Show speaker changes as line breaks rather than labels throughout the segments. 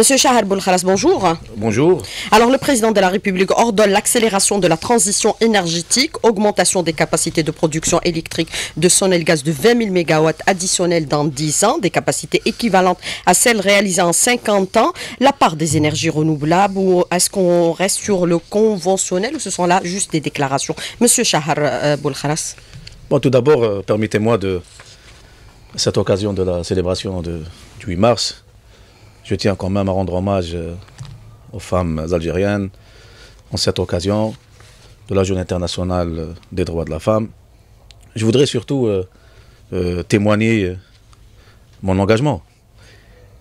Monsieur Shahar Boulkhalas, bonjour. Bonjour. Alors, le président de la République ordonne l'accélération de la transition énergétique, augmentation des capacités de production électrique de son le Gaz de 20 000 MW additionnels dans 10 ans, des capacités équivalentes à celles réalisées en 50 ans. La part des énergies renouvelables, ou est-ce qu'on reste sur le conventionnel, ou ce sont là juste des déclarations Monsieur Shahar euh, Boulkhalas.
Bon, tout d'abord, euh, permettez-moi de cette occasion de la célébration du 8 mars, je tiens quand même à rendre hommage euh, aux femmes algériennes en cette occasion de la Journée internationale des droits de la femme. Je voudrais surtout euh, euh, témoigner mon engagement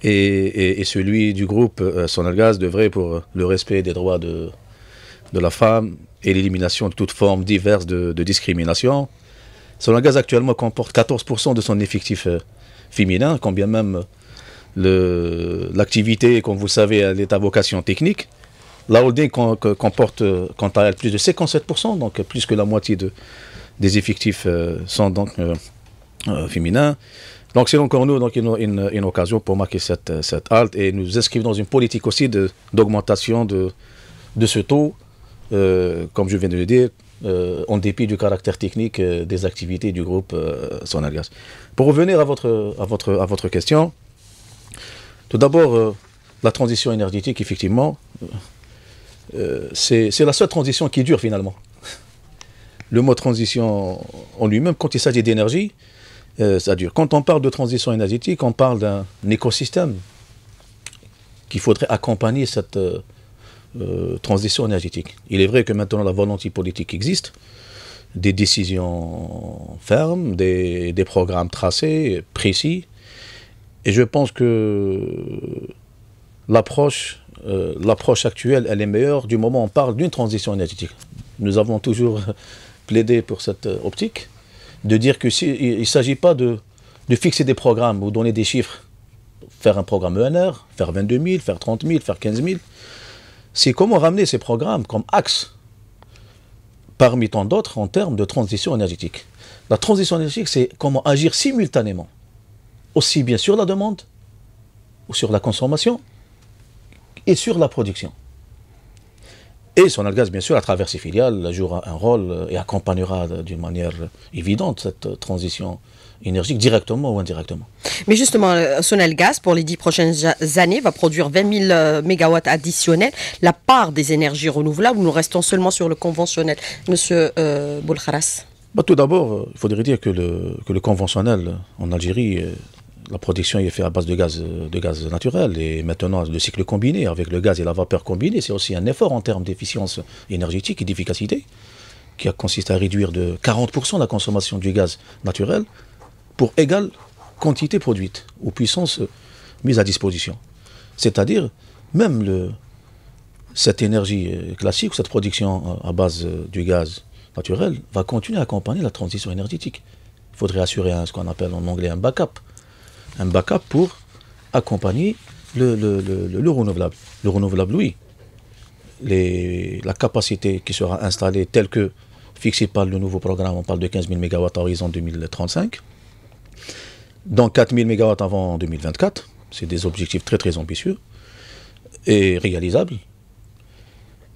et, celui du groupe Sonalgaz de vrai pour le respect des droits de, de la femme et l'élimination de toute forme diverse de, discrimination. Sonalgaz actuellement comporte 14% de son effectif féminin, combien même l'activité, comme vous le savez, elle est à vocation technique. La holding comporte euh, quant à elle plus de 57%, donc plus que la moitié des effectifs euh, sont donc euh, féminins. Donc c'est encore nous donc une, une, occasion pour marquer cette, halte et nous inscrivons dans une politique aussi d'augmentation de, ce taux, comme je viens de le dire, en dépit du caractère technique des activités du groupe Sonalgas. Pour revenir à votre, à votre, à votre question, tout d'abord, euh, la transition énergétique, effectivement, euh, c'est la seule transition qui dure finalement. Le mot transition en lui-même, quand il s'agit d'énergie, euh, ça dure. Quand on parle de transition énergétique, on parle d'un écosystème qu'il faudrait accompagner cette transition énergétique. Il est vrai que maintenant la volonté politique existe, des décisions fermes, des programmes tracés, précis, et je pense que l'approche euh, l'approche actuelle, elle est meilleure du moment où on parle d'une transition énergétique. Nous avons toujours plaidé pour cette euh, optique, de dire que il ne s'agit pas de, de, fixer des programmes ou donner des chiffres, faire un programme ENR, faire 22 000, faire 30 000, faire 15 000. C'est comment ramener ces programmes comme axe parmi tant d'autres en termes de transition énergétique. La transition énergétique, c'est comment agir simultanément aussi bien sur la demande, ou sur la consommation, et sur la production. Et gaz bien sûr, à travers ses filiales, jouera un rôle euh, et accompagnera euh, d'une manière évidente cette euh, transition énergique, directement ou indirectement.
Mais justement, gaz pour les dix prochaines années, va produire 20 000 MW additionnels. La part des énergies renouvelables, nous restons seulement sur le conventionnel. Monsieur euh,
bah, Tout d'abord, il faudrait dire que le, que le conventionnel en Algérie la production est faite à base de gaz, euh, de gaz naturel. Et maintenant, le cycle combiné, avec le gaz et la vapeur combinée, c'est aussi un effort en termes d'efficience énergétique et d'efficacité, qui consiste à réduire de 40% la consommation du gaz naturel pour égale quantité produite ou puissance euh, mise à disposition. C'est-à-dire, même cette énergie euh, classique, cette production à base du gaz naturel, va continuer à accompagner la transition énergétique. Il faudrait assurer ce qu'on appelle en anglais un backup, un backup pour accompagner le, renouvelable. Le renouvelable, oui, les, la capacité qui sera installée telle que fixée par le nouveau programme, on parle de 15 000 MW horizon 2035, dans 4 000 MW avant 2024, c'est des objectifs très très ambitieux et réalisables.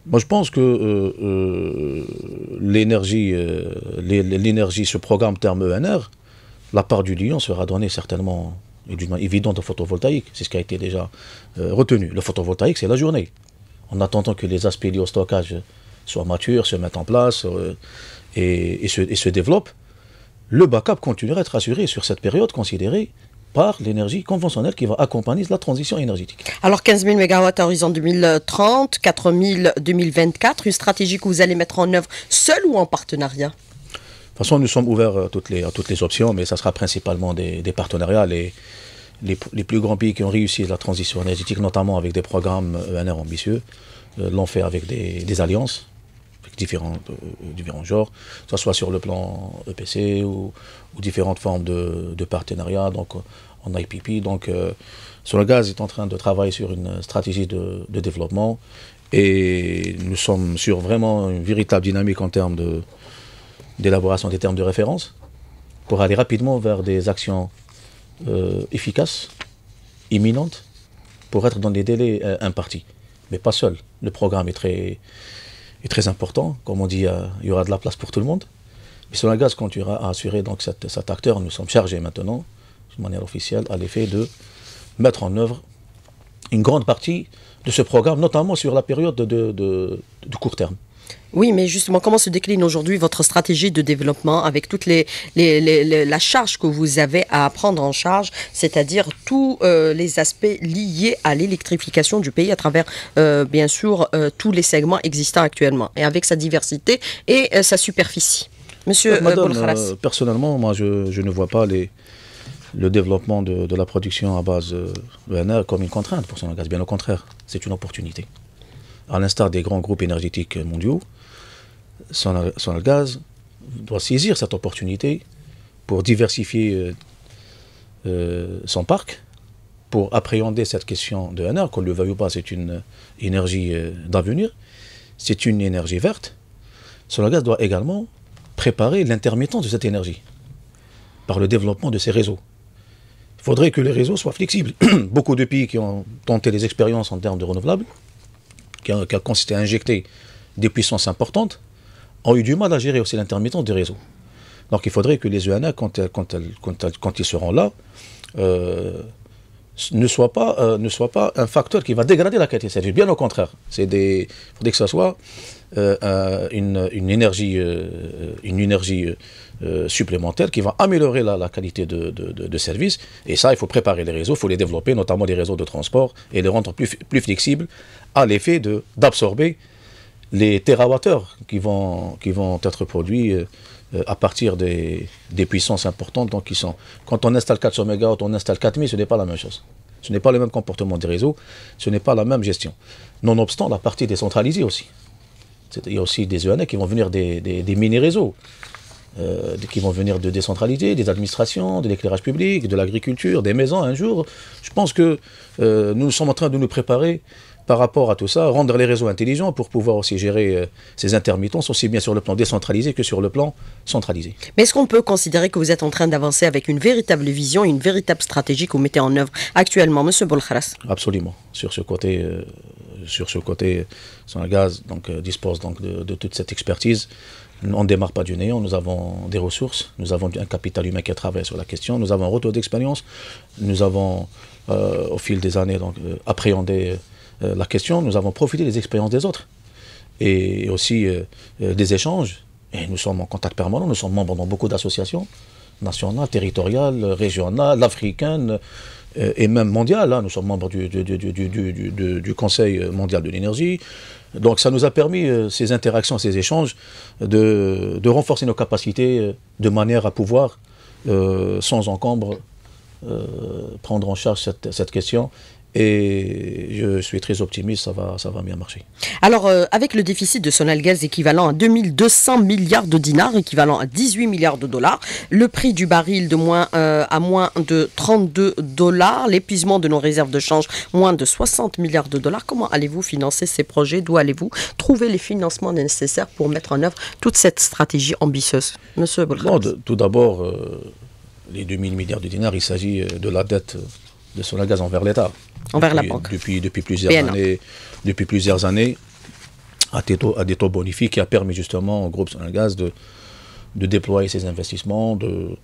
Moi je pense que euh, euh, l'énergie, euh, l'énergie, ce programme terme ENR, la part du lion sera donnée certainement et d'une manière évidente au photovoltaïque. C'est ce qui a été déjà euh, retenu. Le photovoltaïque, c'est la journée. En attendant que les aspects liés au stockage soient matures, se mettent en place euh, et, se, développent, le backup continuera à être assuré sur cette période considérée par l'énergie conventionnelle qui va accompagner la transition énergétique.
Alors 15 000 MW à horizon 2030, 4 000 2024, une stratégie que vous allez mettre en œuvre seul ou en partenariat
de toute façon, nous sommes ouverts euh, à toutes les, options, mais ça sera principalement des, partenariats. Les, les, plus grands pays qui ont réussi la transition énergétique, notamment avec des programmes ENR euh, ambitieux, euh, l'ont fait avec des, alliances, avec différents, différents genres, que ce soit sur le plan EPC ou, différentes formes de, partenariats, donc en IPP. Donc, sur le gaz, est en train de travailler sur une stratégie de développement et nous sommes sur vraiment une véritable dynamique en termes de d'élaboration des termes de référence pour aller rapidement vers des actions euh, efficaces, imminentes, pour être dans des délais euh, impartis. Mais pas seul. Le programme est très, est très important. Comme on dit, il y aura de la place pour tout le monde. Mais tu continuera à assurer donc cet, acteur. Nous sommes chargés maintenant, de manière officielle, à l'effet de mettre en œuvre une grande partie de ce programme, notamment sur la période de, de court terme.
Oui, mais justement, comment se décline aujourd'hui votre stratégie de développement avec toute les, la charge que vous avez à prendre en charge, c'est-à-dire tous euh, les aspects liés à l'électrification du pays à travers, euh, bien sûr, euh, tous les segments existants actuellement et avec sa diversité et sa superficie Monsieur Madame,
personnellement, moi, je, ne vois pas les, le développement de, la production à base de comme une contrainte pour son gaz. Bien au contraire, c'est une opportunité à l'instar des grands groupes énergétiques mondiaux, Sonal gaz, doit saisir cette opportunité pour diversifier euh, euh, son parc, pour appréhender cette question de NR, qu'on le veuille ou pas, c'est une énergie euh, d'avenir, c'est une énergie verte. Sonalgaz gaz doit également préparer l'intermittence de cette énergie par le développement de ses réseaux. Il faudrait que les réseaux soient flexibles. Beaucoup de pays qui ont tenté des expériences en termes de renouvelables qui a, consisté à injecter des puissances importantes, ont eu du mal à gérer aussi l'intermittence des réseaux. Donc il faudrait que les ENA, quand, ils seront là, euh, euh, ne, soient pas, un facteur qui va dégrader la qualité de service. Bien au contraire, il faudrait que ce soit euh, une, énergie, une énergie supplémentaire qui va améliorer la, qualité de, service. Et ça, il faut préparer les réseaux, il faut les développer, notamment les réseaux de transport, et les rendre plus flexibles à l'effet d'absorber les terawattheures qui vont, qui vont être produits euh, à partir des, puissances importantes donc sont. Quand on installe 400 MW, on installe 4000, ce n'est pas la même chose. Ce n'est pas le même comportement des réseaux, ce n'est pas la même gestion. Nonobstant la partie décentralisée aussi. Il y a aussi des ENA e qui vont venir des, des, mini-réseaux, euh, qui vont venir de décentraliser, des administrations, de l'éclairage public, de l'agriculture, des maisons un jour. Je pense que euh, nous sommes en train de nous préparer par rapport à tout ça, rendre les réseaux intelligents pour pouvoir aussi gérer euh, ces intermittences, aussi bien sur le plan décentralisé que sur le plan centralisé. Mais est-ce qu'on peut considérer que vous êtes en train d'avancer avec une véritable vision, une véritable stratégie que vous mettez en œuvre actuellement, Monsieur Bolkharas Absolument. Sur ce côté, euh, sur ce côté, gaz, donc euh, dispose donc de, toute cette expertise. On ne démarre pas du néant, nous avons des ressources, nous avons un capital humain qui a sur la question, nous avons un retour d'expérience, nous avons au fil des années donc, appréhendé euh, la question, nous avons profité des expériences des autres et aussi euh, euh, des échanges. Et nous sommes en contact permanent, nous sommes membres dans beaucoup d'associations nationales, territoriales, régionales, africaines et même mondiales. Hein. Nous sommes membres du, Conseil mondial de l'énergie. Donc ça nous a permis, ces interactions, ces échanges, de, renforcer nos capacités de manière à pouvoir, sans encombre, prendre en charge cette, question et je suis très optimiste, ça va, ça va bien marcher.
Alors, euh, avec le déficit de Sonal gaz équivalent à 2200 milliards de dinars, équivalent à 18 milliards de dollars, le prix du baril de moins, euh, à moins de 32 dollars, l'épuisement de nos réserves de change moins de 60 milliards de dollars, comment allez-vous financer ces projets D'où allez-vous trouver les financements nécessaires pour
mettre en œuvre toute cette stratégie ambitieuse Monsieur Tout d'abord, euh, les 2000 milliards de dinars, il s'agit de la dette de gaz envers l'État. Envers depuis, la banque. Depuis, plusieurs années, depuis plusieurs années, à des, taux, à des taux bonifiés qui a permis justement au groupe Sonagaz de, de déployer ses investissements, de,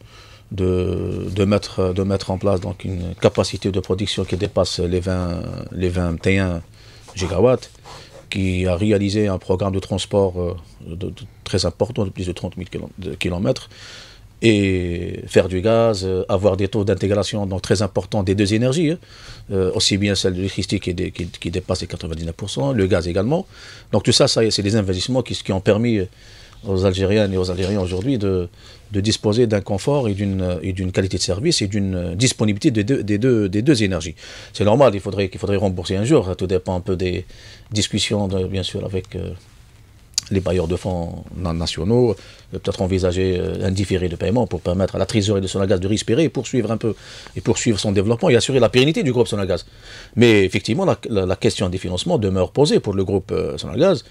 mettre, en place donc une capacité de production qui dépasse les, 20, les 21 gigawatts, qui a réalisé un programme de transport euh, très important de plus de 30 000 km, et faire du gaz, euh, avoir des taux d'intégration donc très importants des deux énergies, hein, euh, aussi bien celle de l'électricité qui, dépasse les 99%, le gaz également. Donc tout ça, ça c'est des investissements qui, ont permis euh, aux Algériennes et aux Algériens aujourd'hui de, disposer d'un confort et d'une qualité de service et d'une disponibilité des deux, énergies. C'est normal, il faudrait, faudrait rembourser un jour, hein, tout dépend un peu des discussions, bien sûr, avec les bailleurs de fonds nationaux, euh, peut-être envisager euh, un différé de paiement pour permettre à la trésorerie de Sonagaz de respirer et poursuivre un peu, et poursuivre son développement et assurer la pérennité du groupe Sonagaz. Mais effectivement, la, question des financements demeure posée pour le groupe euh, Sonagaz.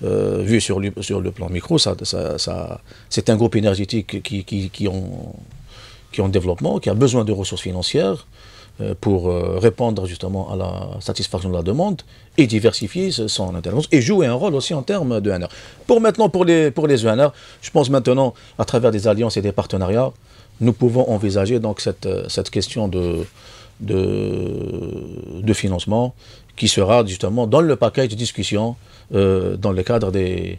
vu sur, le plan micro, c'est un groupe énergétique qui, est en développement, qui a besoin de ressources financières, euh, pour euh, répondre justement à la satisfaction de la demande et diversifier son intervention et jouer un rôle aussi en termes de ENR. Pour maintenant, pour les, pour les ENR, je pense maintenant, à travers des alliances et des partenariats, nous pouvons envisager donc cette, euh, cette question de, de, financement qui sera justement dans le paquet de discussion dans le cadre des,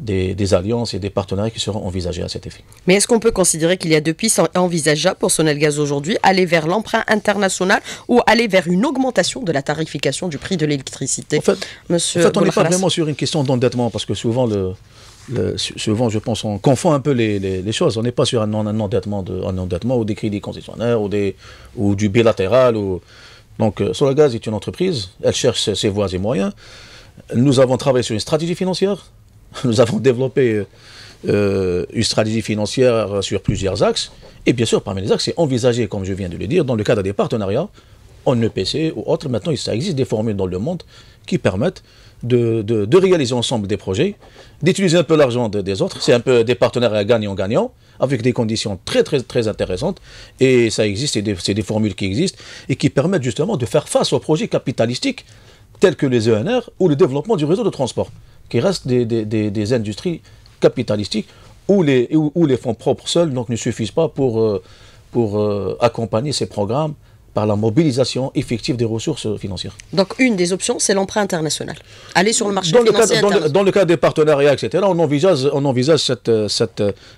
des, alliances et des partenariats qui seront envisagés à cet effet.
Mais est-ce qu'on peut considérer qu'il y a deux pistes envisageables pour Sonelgaz aujourd'hui Aller vers l'emprunt international ou aller vers une augmentation de la tarification du prix de l'électricité En fait, Monsieur on n'est pas vraiment
sur une question d'endettement parce que souvent le, je pense, on confond un peu les, choses. On n'est pas sur un, endettement un endettement ou des crédits concessionnaires ou, des, ou du bilatéral. Ou... Donc, euh, est une entreprise, elle cherche ses voies et moyens. Nous avons travaillé sur une stratégie financière Nous avons développé euh, euh, une stratégie financière sur plusieurs axes. Et bien sûr, parmi les axes, c'est envisager, comme je viens de le dire, dans le cadre des partenariats en EPC ou autres. Maintenant, ça existe des formules dans le monde qui permettent de, réaliser ensemble des projets, d'utiliser un peu l'argent des autres. C'est un peu des partenariats gagnant-gagnant, avec des conditions très, très, très intéressantes. Et ça existe, c'est des, formules qui existent et qui permettent justement de faire face aux projets capitalistiques tels que les ENR ou le développement du réseau de transport qui restent des, industries capitalistiques où les, où, les fonds propres seuls donc, ne suffisent pas pour, euh, pour euh, accompagner ces programmes par la mobilisation effective des ressources financières. Donc
une des options, c'est l'emprunt international. Aller sur le marché dans financier le
dans, le, cas des partenariats, etc., on envisage, on envisage cette, euh,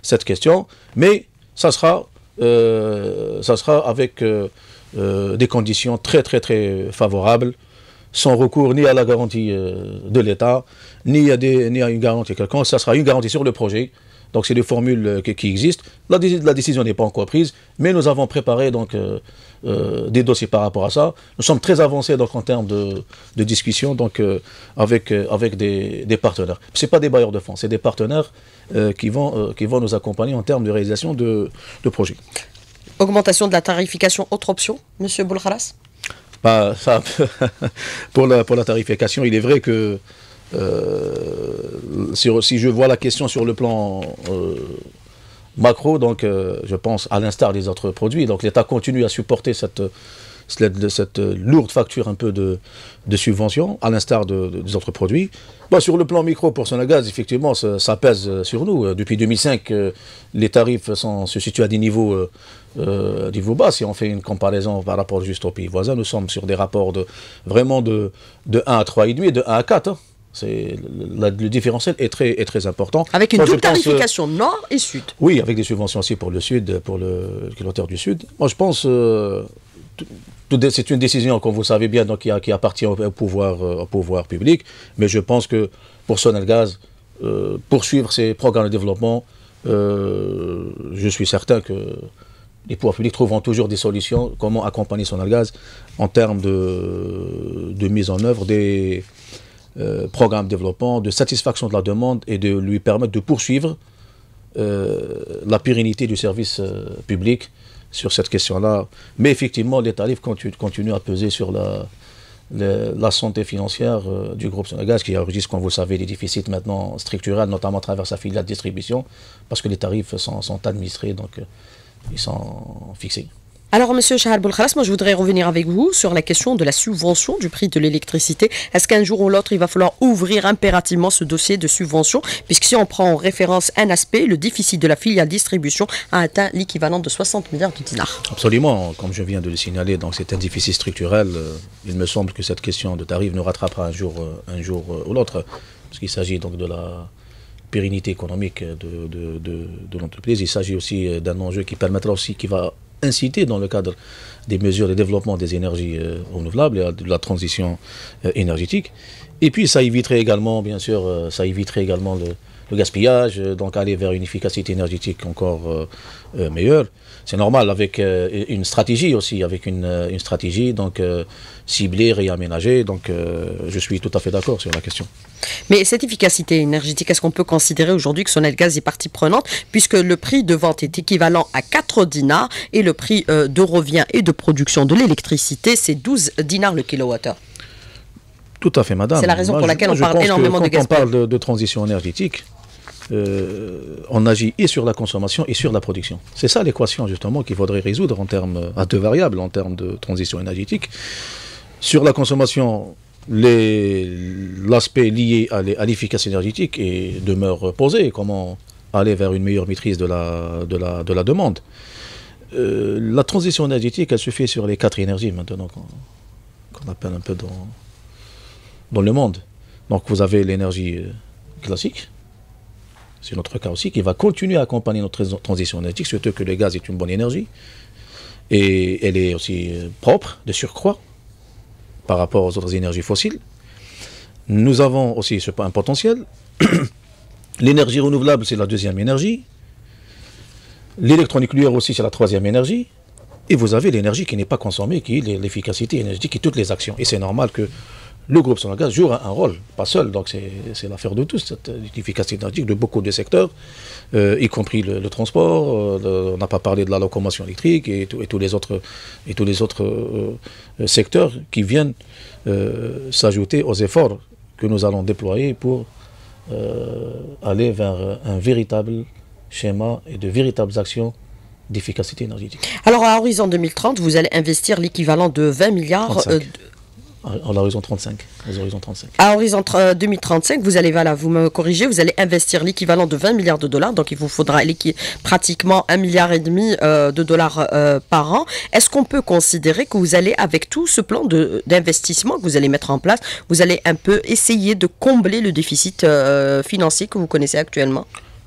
cette, question, mais ça sera, ça sera avec des conditions très très très favorables sans recours ni à la garantie euh, de l'État, ni, à ni à une garantie quelconque. Ça sera une garantie sur le projet. Donc c'est des formules euh, qui, existent. La, décision n'est pas encore prise, mais nous avons préparé donc euh, des dossiers par rapport à ça. Nous sommes très avancés donc en termes de, discussion donc avec avec des, des partenaires. C'est pas des bailleurs de fonds, c'est des partenaires qui vont qui vont nous accompagner en termes de réalisation de, de projets.
Augmentation de la tarification autre option, Monsieur Boulkharas
pour, la, pour la tarification, il est vrai que euh, si je vois la question sur le plan euh, macro, donc euh, je pense à l'instar des autres produits, donc l'État continue à supporter cette, cette, lourde facture un peu de, de subvention, à l'instar de, des autres produits. sur le plan micro, pour gaz effectivement, ça, pèse sur nous. Depuis 2005, les tarifs sont, se situent à des niveaux euh, niveau bas. Si on fait une comparaison par rapport juste aux pays voisins, nous sommes sur des rapports de vraiment de, de 1 à 3,5 et de 1 à 4. Hein. C'est, le différentiel est très, est très important. Avec une double euh, tarification
nord et sud.
Oui, avec des subventions aussi pour le sud, pour le kilomètre du sud. Moi, je pense. Euh, c'est une décision, comme vous savez bien, donc, qui, appartient au, pouvoir, euh, au pouvoir public. Mais je pense que pour Sonelgaz, poursuivre ses programmes de développement, je suis certain que les pouvoirs publics trouveront toujours des solutions, comment accompagner son gaz en termes de, mise en œuvre des euh, programmes de développement, de satisfaction de la demande et de lui permettre de poursuivre euh, la pérennité du service euh, public sur cette question-là. Mais effectivement, les tarifs continuent, à peser sur la, la, santé financière du groupe Sonagaz, qui enregistre, comme vous savez, des déficits maintenant structurels, notamment à travers sa filiale de distribution, parce que les tarifs sont, sont administrés. Donc, ils sont fixés.
Alors, Monsieur Chahal Boulkhalas, moi, je voudrais revenir avec vous sur la question de la subvention du prix de l'électricité. Est-ce qu'un jour ou l'autre, il va falloir ouvrir impérativement ce dossier de subvention Puisque si on prend en référence un aspect, le déficit de la filiale distribution a atteint l'équivalent de 60 milliards de
dinars. Absolument, comme je viens de le signaler, donc c'est un déficit structurel. Euh, il me semble que cette question de tarif nous rattrapera un jour, euh, un jour euh, ou l'autre, parce qu'il s'agit donc de la pérennité économique de, l'entreprise. Il s'agit aussi euh, d'un enjeu qui permettra aussi, qui va inciter dans le cadre des mesures de développement des énergies euh, renouvelables et de la transition euh, énergétique. Et puis ça éviterait également, bien sûr, euh, ça éviterait également le, gaspillage, euh, donc aller vers une efficacité énergétique encore euh, meilleure. C'est normal avec une stratégie aussi, avec une, stratégie donc ciblée, réaménagée. Donc je suis tout à fait d'accord sur la question. Mais cette efficacité énergétique, est-ce qu'on peut considérer
aujourd'hui que Sonel Gaz est partie prenante puisque le prix de vente est équivalent à 4 dinars et le prix de revient et de production de l'électricité, c'est 12 dinars le kilowattheure
tout à fait, madame. C'est la raison pour laquelle on parle énormément de Quand on parle de, transition énergétique, euh, on agit et sur la consommation et sur la production. C'est ça l'équation justement qu'il faudrait résoudre en termes à deux variables en termes de transition énergétique. Sur la consommation, l'aspect lié à l'efficacité énergétique et demeure posé. Comment aller vers une meilleure maîtrise de la, demande. Euh, la transition énergétique, elle se fait sur les quatre énergies maintenant qu'on appelle un peu dans, dans le monde. Donc vous avez l'énergie euh, classique, c'est notre cas aussi, qui va continuer à accompagner notre transition énergétique, surtout que le gaz est une bonne énergie, et elle est aussi euh, propre, de surcroît, par rapport aux autres énergies fossiles. Nous avons aussi ce un potentiel. L'énergie renouvelable, c'est la deuxième énergie. l'électronique L'électronucléaire aussi, c'est la troisième énergie. Et vous avez l'énergie qui n'est pas consommée, qui est l'efficacité énergétique et toutes les actions. Et c'est normal que le groupe Sonagaz joue un, rôle, pas seul, donc c'est l'affaire de tous, cette efficacité énergétique de beaucoup de secteurs, euh, y compris le, transport, euh, on n'a pas parlé de la locomotion électrique et, et tous les autres, et tous les autres euh, secteurs qui viennent s'ajouter aux efforts que nous allons déployer pour aller vers un véritable schéma et de véritables actions d'efficacité énergétique.
Alors à horizon 2030, vous allez investir l'équivalent de 20 milliards
à l'horizon 35, 35,
À horizon 2035, euh, vous allez, vous me corrigez, vous allez investir l'équivalent de 20 milliards de dollars, donc il vous faudra pratiquement un milliard et demi euh, de dollars euh, par an. Est-ce qu'on peut considérer que vous allez, avec tout ce plan d'investissement que vous allez mettre en place, vous allez un peu essayer de combler le déficit financier que vous connaissez actuellement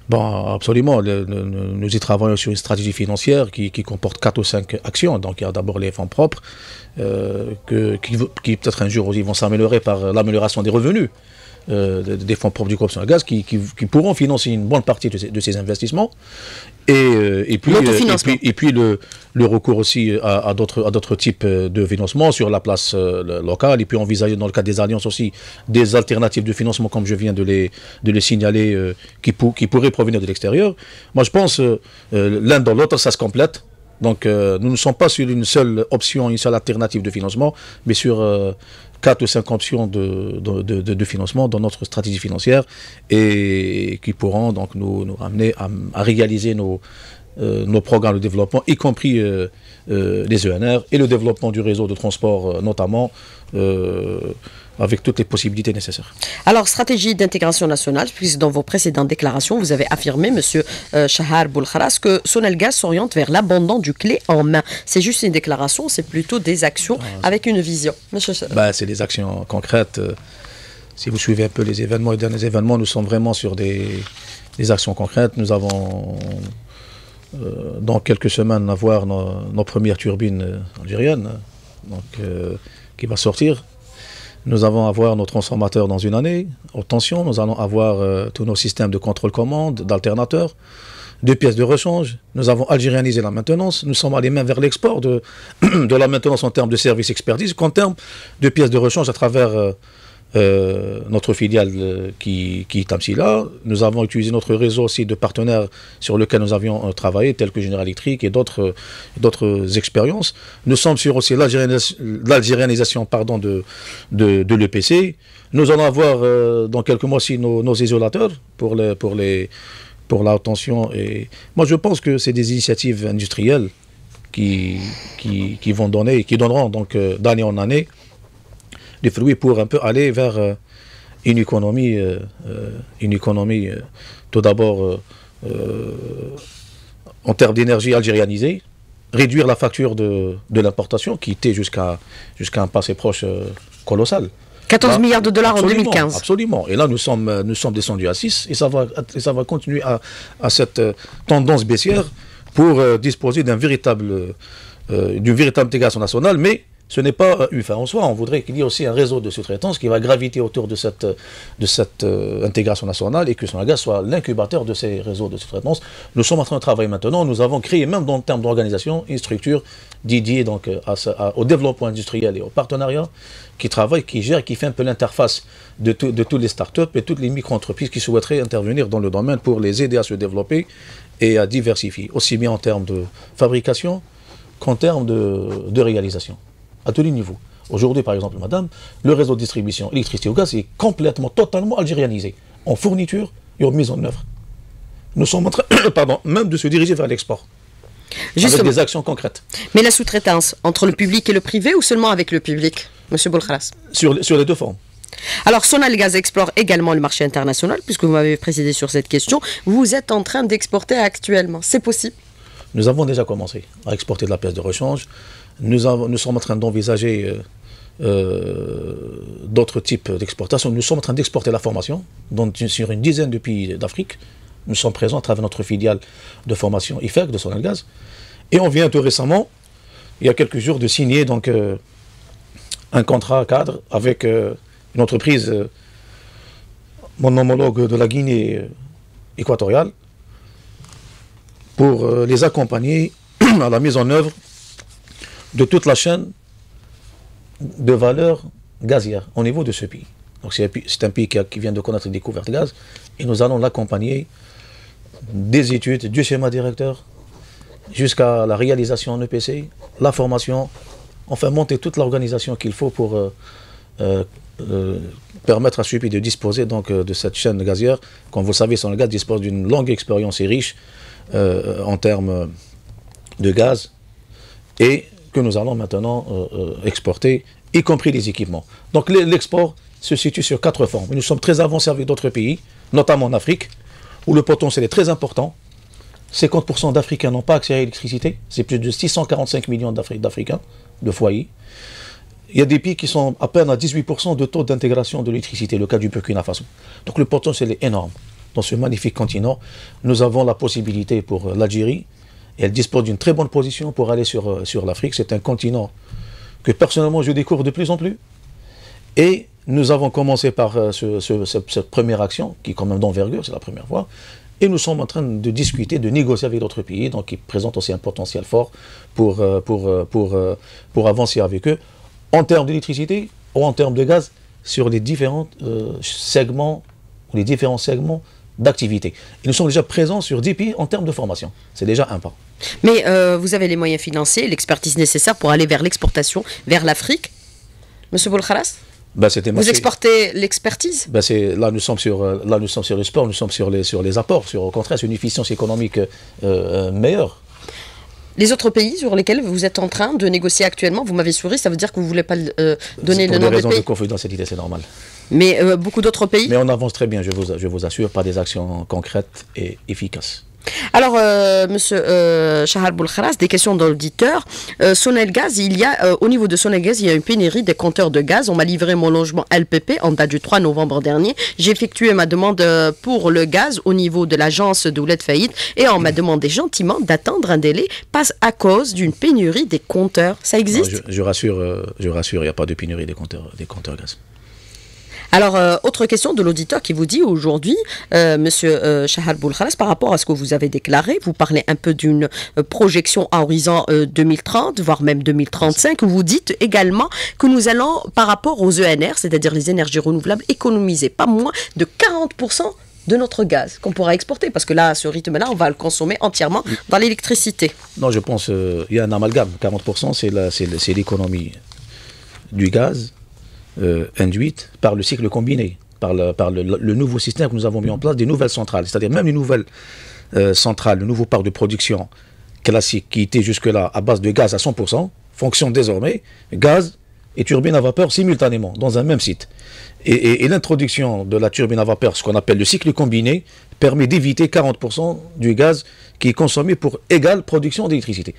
Bon, absolument. nous y travaillons sur une stratégie financière qui, comporte quatre ou cinq actions. Donc, il y a d'abord les fonds propres, euh, qui, peut-être un jour aussi vont s'améliorer par l'amélioration des revenus euh, des fonds propres du groupe sur gaz, qui, pourront financer une bonne partie de ces investissements. Et, euh, et, euh, puis, et puis, le, le, recours aussi à, à d'autres types euh, de financement sur la place locale et puis envisager dans le cas des alliances aussi des alternatives de financement comme je viens de les, de les signaler qui, qui pourraient provenir de l'extérieur. Moi je pense l'un dans l'autre ça se complète. Donc nous ne sommes pas sur une seule option, une seule alternative de financement, mais sur 4 ou 5 options de, de, de, financement dans notre stratégie financière et qui pourront donc nous, nous ramener à, réaliser nos, euh, nos programmes de développement, y compris euh, euh, les ENR et le développement du réseau de transport notamment avec toutes les possibilités nécessaires.
Alors, stratégie d'intégration nationale, puisque dans vos précédentes déclarations, vous avez affirmé, Monsieur euh, Shahar Boulkharas, que Sonelgas s'oriente vers l'abandon du clé en main. C'est juste une déclaration, c'est plutôt des actions ah, avec une vision.
Bah, c'est des actions concrètes. Euh, si vous suivez un peu les événements, les derniers événements, nous sommes vraiment sur des, actions concrètes. Nous avons euh, dans quelques semaines à nos, nos premières turbines algériennes, hein, donc, qui va sortir. Nous allons avoir nos transformateurs dans une année, aux oh, tension. Nous allons avoir euh, tous nos systèmes de contrôle-commande, d'alternateurs, de pièces de rechange. Nous avons algérianisé la maintenance. Nous sommes allés même vers l'export de, de la maintenance en termes de services expertise qu'en termes de pièces de rechange à travers euh, euh, notre filiale euh, qui, qui est Tamsila. Nous avons utilisé notre réseau aussi de partenaires sur lequel nous avions euh, travaillé, tels que General Electric et d'autres, d'autres expériences. Nous sommes sur aussi l'algérianisation pardon, de, de, l'EPC. Nous allons avoir dans quelques mois aussi nos, isolateurs pour les, pour, les, pour la tension. Et... Moi, je pense que c'est des initiatives industrielles qui, qui, vont donner, et qui donneront donc d'année en année pour un peu aller vers euh, une économie, euh, euh, une économie tout d'abord en termes d'énergie algérianisée, réduire la facture de, de l'importation qui était jusqu'à jusqu'à un passé proche colossal. 14 milliards de dollars en 2015. Absolument. Et là, nous sommes, nous sommes descendus à 6 et ça va, ça va continuer à, à cette tendance baissière pour disposer d'un véritable, d'une véritable intégration nationale, mais ce n'est pas une euh, fin en soi. On voudrait qu'il y ait aussi un réseau de sous-traitance qui va graviter autour de cette, euh, euh, intégration nationale et que son Sonaga soit l'incubateur de ces réseaux de sous-traitance. Nous sommes en train de travailler maintenant. Nous avons créé, même dans le terme d'organisation, une structure dédiée donc, au développement industriel et au partenariat qui travaille, qui gère, qui fait un peu l'interface de, toutes les start startups et toutes les micro-entreprises qui souhaiteraient intervenir dans le domaine pour les aider à se développer et à diversifier, aussi bien en termes de fabrication qu'en termes de réalisation à tous les niveaux. Aujourd'hui, par exemple, madame, le réseau de distribution électricité au gaz est complètement, totalement algérianisé, en fourniture et en mise en œuvre. Nous sommes en train, pardon, même de se diriger vers l'export. Avec des actions concrètes.
Mais la sous-traitance, entre le public et le privé ou seulement avec le public, monsieur Boulkhalas sur, sur les deux formes. Alors, Sonal Gaz explore également le marché international, puisque vous m'avez précisé sur cette question. Vous êtes en train d'exporter actuellement. C'est possible
Nous avons déjà commencé à exporter de la pièce de rechange. Nous, sommes en train d'envisager euh, euh, d'autres types d'exportation. Nous sommes en train d'exporter la formation sur une dizaine de pays d'Afrique. Nous sommes présents à travers notre filiale de formation IFERC de Sonalgaz. Et on vient tout récemment, il y a quelques jours, de signer donc, euh, un contrat cadre avec une entreprise, mon homologue de la Guinée équatoriale, pour les accompagner à la mise en œuvre de toute la chaîne de valeur gazière au niveau de ce pays. Donc c'est un pays qui, vient de connaître une découverte gaz et nous allons l'accompagner des études, du schéma directeur, jusqu'à la réalisation en EPC, la formation, enfin monter toute l'organisation qu'il faut pour euh, euh, euh, permettre à ce pays de disposer donc de cette chaîne gazière. Comme vous le savez, son gaz dispose d'une longue expérience et riche en termes de gaz et que nous allons maintenant euh, euh, exporter, y compris les équipements. Donc l'export se situe sur quatre formes. Nous sommes très avancés avec d'autres pays, notamment en Afrique, où le potentiel est très important. 50% d'Africains n'ont pas accès à l'électricité. C'est plus de 645 millions d'Africains, de foyers. Il y a des pays qui sont à peine à 18% de taux d'intégration de l'électricité, le cas du Burkina Faso. Donc le potentiel est énorme. Dans ce magnifique continent, nous avons la possibilité pour euh, l'Algérie elle dispose d'une très bonne position pour aller sur, euh, sur l'Afrique. C'est un continent que personnellement je découvre de plus en plus. Et nous avons commencé par euh, cette, première action, qui est quand même d'envergure, c'est la première fois. Et nous sommes en train de discuter, de négocier avec d'autres pays, donc qui présentent aussi un potentiel fort pour, euh, pour, pour, pour avancer avec eux, en termes d'électricité ou en termes de gaz, sur les segments, les différents segments d'activité. nous sommes déjà présents sur 10 pays en termes de formation. C'est déjà un pas.
Mais euh, vous avez les moyens financiers, l'expertise nécessaire pour aller vers l'exportation, vers l'Afrique. Monsieur Boulkhalas bah, vous exportez l'expertise
bah, là, nous sommes sur, euh, là, nous sommes sur le sport, nous sommes sur les, apports, au contraire, c'est une efficience économique euh, meilleure les autres pays sur lesquels
vous êtes en train de négocier actuellement, vous m'avez souri, ça veut dire que vous ne voulez pas euh, donner le nom des pays. Pour
des raisons de idée, c'est normal. Mais euh, beaucoup d'autres pays Mais on avance très bien, je je vous assure, par des actions concrètes et efficaces.
Alors, euh, monsieur euh, Boulkharas, des questions d'auditeurs. Euh, Sonel Gaz, il y a, au niveau de Sonel Gaz, il y a une pénurie des compteurs de gaz. On m'a livré mon logement LPP en date du 3 novembre dernier. J'ai effectué ma demande pour le gaz au niveau de l'agence de de faillite et on m'a demandé gentiment d'attendre un délai passe à cause d'une pénurie des compteurs. Ça existe
je, rassure, je rassure, il n'y a pas de pénurie des compteurs, des compteurs gaz.
Alors, euh, autre question de l'auditeur qui vous dit aujourd'hui, euh, Monsieur euh, par rapport à ce que vous avez déclaré, vous parlez un peu d'une euh, projection à horizon 2030, voire même 2035. Vous dites également que nous allons, par rapport aux ENR, c'est-à-dire les énergies renouvelables, économiser pas moins de 40% de notre gaz qu'on pourra exporter Parce que là, à ce rythme-là, on va le consommer entièrement dans l'électricité.
Non, je pense qu'il y a un amalgame. 40%, c'est l'économie du gaz euh, induite par le cycle combiné, par, par le, nouveau système que nous avons mis en place, des nouvelles centrales, c'est-à-dire même les nouvelles euh, centrales, le nouveau parc de production classique qui était jusque-là à base de gaz à 100%, fonctionne désormais gaz et turbine à vapeur simultanément dans un même site. et l'introduction de la turbine à vapeur, ce qu'on appelle le cycle combiné, permet d'éviter 40% du gaz qui est consommé pour égale production d'électricité.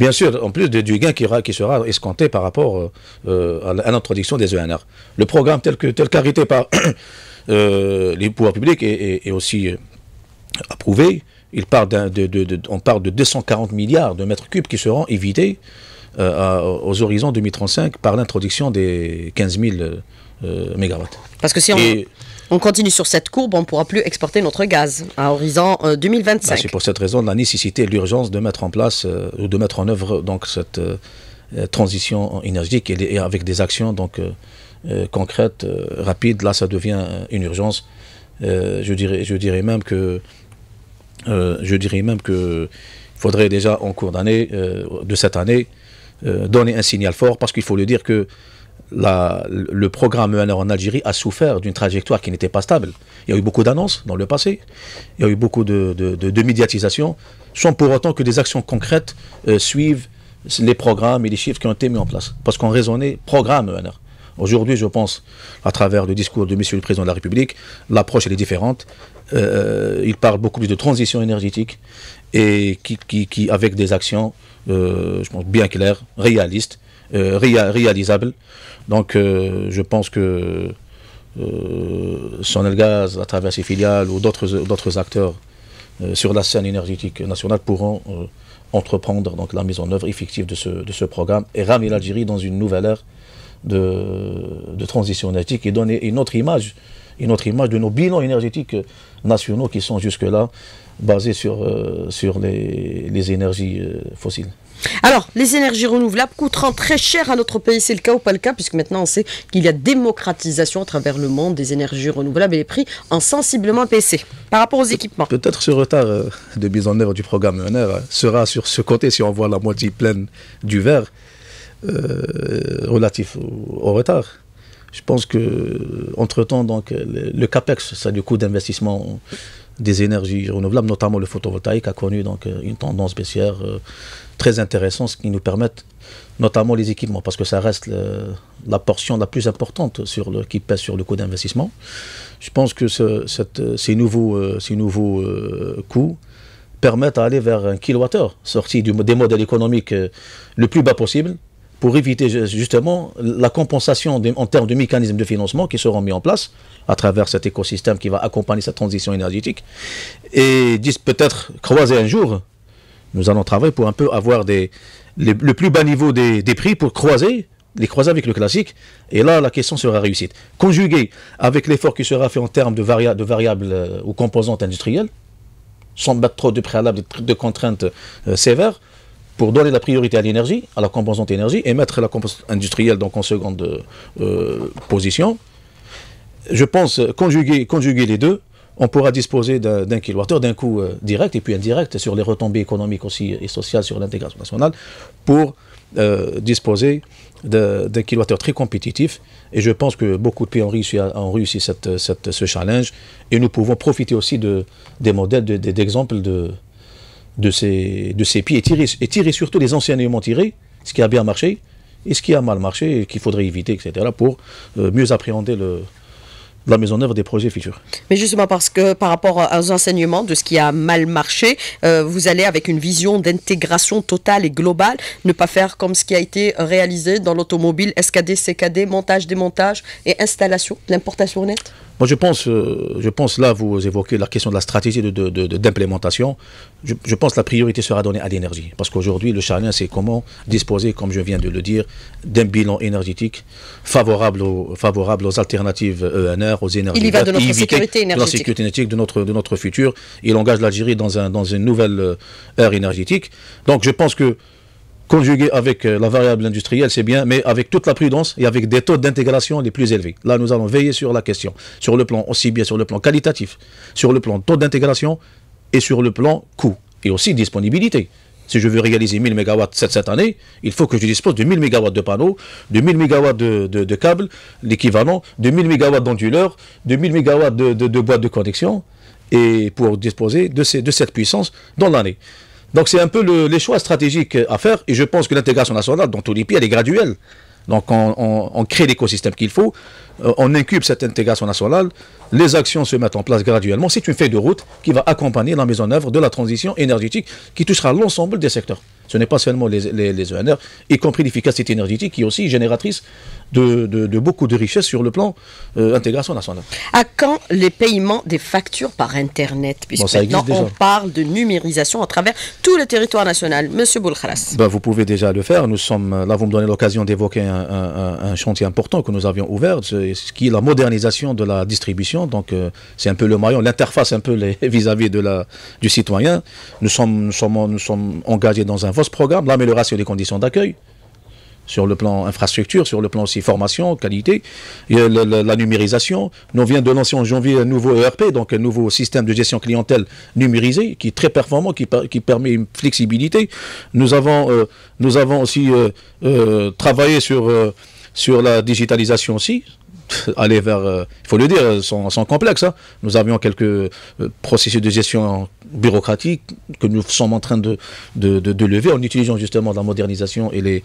Bien sûr, en plus du gain qui, sera escompté par rapport euh, euh, à l'introduction des ENR. Le programme tel qu'arrêté tel par euh, les pouvoirs publics est, aussi approuvé. Il part de, on parle de 240 milliards de mètres cubes qui seront évités aux horizons 2035 par l'introduction des 15 000 mégawatts. Parce que si on...
On continue sur cette courbe, on ne pourra plus exporter notre gaz à
horizon 2025. Euh, bah, c'est pour cette raison la nécessité et l'urgence de mettre en place euh, ou de mettre en œuvre donc cette euh, transition énergétique et, avec des actions donc concrètes, rapides. Là, ça devient une urgence. je dirais, je dirais même que, je dirais même faudrait déjà en cours d'année de cette année donner un signal fort parce qu'il faut le dire que le programme ENR en Algérie a souffert d'une trajectoire qui n'était pas stable. Il y a eu beaucoup d'annonces dans le passé, il y a eu beaucoup de, de, de, médiatisation, sans pour autant que des actions concrètes euh, suivent les programmes et les chiffres qui ont été mis en place. Parce qu'on raisonnait programme ENR. Aujourd'hui, je pense, à travers le discours de M. le Président de la République, l'approche est différente. Euh, euh, il parle beaucoup plus de transition énergétique et qui, qui, qui avec des actions, je pense, bien claires, réalistes, euh, réalisable. Donc, euh, je pense que euh, Gaz, à travers ses filiales ou d'autres acteurs sur la scène énergétique nationale pourront entreprendre donc, la mise en œuvre effective de ce, programme et ramener l'Algérie dans une nouvelle ère de, transition énergétique et donner une autre image une autre image de nos bilans énergétiques nationaux qui sont jusque-là basés sur, les, énergies fossiles.
Alors, les énergies renouvelables coûteront très cher à notre pays, c'est le cas ou pas le cas, puisque maintenant on sait qu'il y a démocratisation à travers le monde des énergies renouvelables et les prix ont sensiblement baissé par rapport aux équipements. Peut-être
ce retard euh, de mise en œuvre du programme e euh, sera sur ce côté si on voit la moitié pleine du verre euh, relatif au retard. Je pense que entre temps, donc le, capex, ça le coût d'investissement des énergies renouvelables, notamment le photovoltaïque, a connu donc une tendance baissière très intéressants, ce qui nous permet, notamment les équipements, parce que ça reste la portion la plus importante sur le, qui pèse sur le coût d'investissement. Je pense que ces nouveaux, euh, ces nouveaux euh, coûts permettent d'aller vers un kilowattheure, sorti du, des modèles économiques euh, le plus bas possible, pour éviter justement la compensation en termes de mécanismes de financement qui seront mis en place à travers cet écosystème qui va accompagner cette transition énergétique et peut-être croiser un jour nous allons travailler pour un peu avoir des, le plus bas niveau des, prix pour croiser, les croiser avec le classique. Et là, la question sera réussite. Conjuguer avec l'effort qui sera fait en termes de, de variables euh, ou composantes industrielles, sans mettre trop de préalables, de, de contraintes euh, sévères, pour donner la priorité à l'énergie, à la composante énergie, et mettre la composante industrielle donc en seconde euh, position. Je pense conjuguer, conjuguer les deux, on pourra disposer d'un kilowattheure, d'un coût euh, direct et puis indirect sur les retombées économiques aussi et sociales sur l'intégration nationale pour euh, disposer d'un kilowattheure très compétitif. Et je pense que beaucoup de pays ont réussi, ce challenge. Et nous pouvons profiter aussi de, des modèles, d'exemples de, de, ces, de ces pays et tirer, et tirer surtout les éléments tirés, ce qui a bien marché et ce qui a mal marché et qu'il faudrait éviter, etc., pour euh, mieux appréhender le, la mise en œuvre des projets futurs. Mais justement parce que par rapport aux enseignements de ce
qui a mal marché, euh, vous allez avec une vision d'intégration totale et globale, ne pas faire comme ce qui a été réalisé dans l'automobile, SKD, CKD, montage, démontage et installation, l'importation nette
Moi je pense, euh, je pense là vous évoquez la question de la stratégie d'implémentation. De, je, pense que la priorité sera donnée à l'énergie parce qu'aujourd'hui le challenge c'est comment disposer, comme je viens de le dire, d'un bilan énergétique favorable aux, favorable aux alternatives ENR aux énergies. Il y va de notre sécurité énergétique. la sécurité énergétique, de notre, futur. Il engage l'Algérie dans, dans une nouvelle euh, ère énergétique. Donc je pense que conjugué avec euh, la variable industrielle, c'est bien, mais avec toute la prudence et avec des taux d'intégration les plus élevés. Là, nous allons veiller sur la question, sur le plan aussi bien sur le plan qualitatif, sur le plan taux d'intégration et sur le plan coût et aussi disponibilité si je veux réaliser 1000 MW cette, année, il faut que je dispose de 1000 MW de panneaux, de 1000 MW de, câbles, l'équivalent, de 1000 MW d'onduleurs, de 1000 MW de, boîtes de connexion, et pour disposer de, cette puissance dans l'année. Donc c'est un peu les choix stratégiques à faire, et je pense que l'intégration nationale dans tous les pays, elle est graduelle. Donc on, crée l'écosystème qu'il faut, euh, on incube cette intégration nationale, les actions se mettent en place graduellement. C'est une feuille de route qui va accompagner la mise en œuvre de la transition énergétique qui touchera l'ensemble des secteurs. Ce n'est pas seulement les, les ENR, e y compris l'efficacité énergétique qui est aussi génératrice de, beaucoup de richesses sur le plan euh, intégration nationale.
À quand les paiements des factures par Internet Puisque maintenant on parle de numérisation à travers tout le territoire national. Monsieur Boulkhalas.
Ben, vous pouvez déjà le faire. Nous sommes, là vous me donnez l'occasion d'évoquer un, chantier important que nous avions ouvert, ce qui est la modernisation de la distribution. Donc euh, c'est un peu le maillon, l'interface un peu vis-à-vis de la, du citoyen. Nous sommes, nous, sommes, nous sommes engagés dans un vaste programme, l'amélioration des conditions d'accueil sur le plan infrastructure, sur le plan aussi formation, qualité, la, numérisation. Nous, vient de lancer en janvier un nouveau ERP, donc un nouveau système de gestion clientèle numérisé, qui est très performant, qui, qui permet une flexibilité. Nous avons, euh, nous avons aussi euh, euh, travaillé sur, sur la digitalisation aussi, aller vers, euh, il faut le dire, euh, sans, complexe. Hein. Nous avions quelques euh, processus de gestion bureaucratique que nous sommes en train de, de, lever en utilisant justement la modernisation et, les,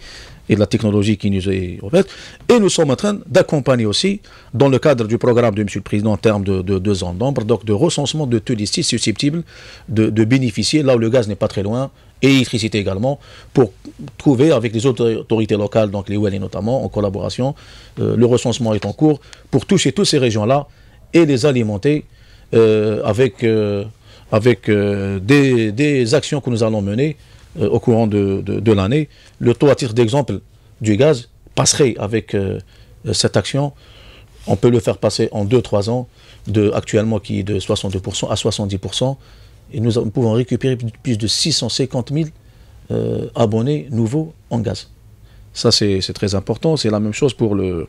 et la technologie qui nous est offerte. Et nous sommes en train d'accompagner aussi, dans le cadre du programme de M. le Président en termes de, deux ans d'ombre, donc de recensement de tous les sites susceptibles de, bénéficier, là où le gaz n'est pas très loin, et l'électricité également, pour trouver avec les autorités locales, donc les et notamment, en collaboration. Euh, le recensement est en cours pour toucher toutes ces régions-là et les alimenter euh, avec, euh, avec des, actions que nous allons mener au courant de, l'année. Le taux à titre d'exemple du gaz passerait avec cette action. On peut le faire passer en 2-3 ans, de, actuellement qui est de 62% à 70%. Et nous pouvons récupérer plus de 650 000 euh, abonnés nouveaux en gaz. Ça, c'est très important. C'est la même chose pour le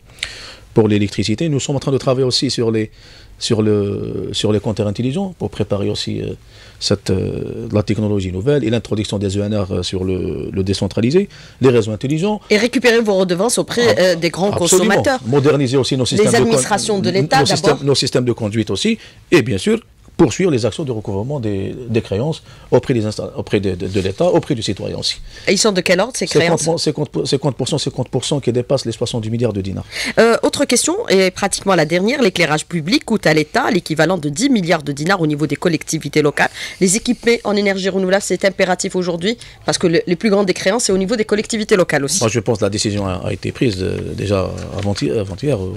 pour l'électricité. Nous sommes en train de travailler aussi sur les sur le sur les compteurs intelligents pour préparer aussi euh, cette euh, la technologie nouvelle et l'introduction des ENR sur le, décentralisé, les réseaux intelligents
et récupérer vos redevances auprès ah, des grands consommateurs.
Moderniser aussi nos systèmes les administrations de, l'État nos, nos systèmes de conduite aussi et bien sûr poursuivre les actions de recouvrement des, créances auprès, des auprès de, l'État, auprès du citoyen aussi. Et ils sont de quel ordre ces créances 50%, 50%, qui dépassent les 70 milliards de dinars. Euh, autre question, et pratiquement
la dernière, l'éclairage public coûte à l'État l'équivalent de 10 milliards de dinars au niveau des collectivités locales. Les équipements en énergie renouvelable, c'est impératif aujourd'hui parce que les plus grandes des créances, c'est au niveau des collectivités
locales aussi. Moi, je pense que la décision a, été prise euh, déjà avant-hier au,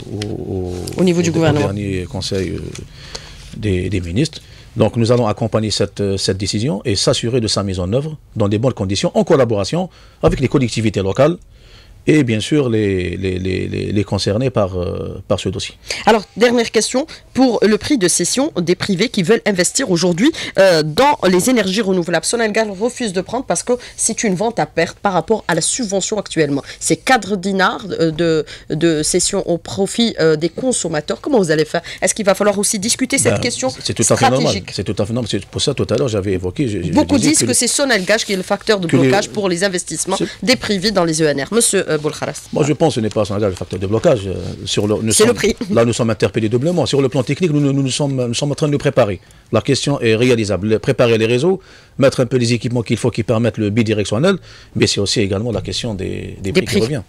au, niveau du gouvernement. dernier conseil. Euh, des, ministres. Donc nous allons accompagner cette, euh, cette décision et s'assurer de sa mise en œuvre dans des bonnes conditions, en collaboration avec les collectivités locales, et bien sûr les, les, les, les concernés par, euh, par ce dossier. Alors, dernière question, pour le prix de cession des privés qui veulent investir aujourd'hui euh,
dans les énergies renouvelables, Sonalgal refuse de prendre parce que c'est une vente à perte par rapport à la subvention actuellement. C'est 4 dinars euh, de, de cession au profit des consommateurs. Comment vous allez faire Est-ce qu'il va falloir aussi discuter cette ben, question C'est tout à fait normal.
C'est tout à fait normal. Pour ça, tout à l'heure, j'avais évoqué. Beaucoup disent que, c'est
Sonalgage qui est le facteur de blocage pour les investissements des privés dans les ENR. Monsieur
moi, je pense que ce n'est pas un facteur de blocage. Euh, sur le, prix. Là, nous sommes interpellés doublement. Sur le plan technique, nous, nous, sommes, sommes en train de nous préparer. La question est réalisable. Préparer les réseaux, mettre un peu les équipements qu'il faut qui permettent le bidirectionnel, mais c'est aussi également la question des, prix, qui revient.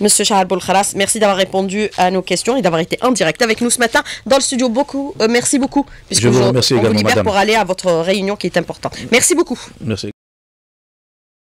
Monsieur Charles Boulkharas, merci d'avoir répondu à nos questions et d'avoir été en direct avec nous ce matin dans le studio. Beaucoup, euh, merci beaucoup. Je vous remercie également, vous madame. pour aller à votre réunion qui est importante. Merci beaucoup.
Merci.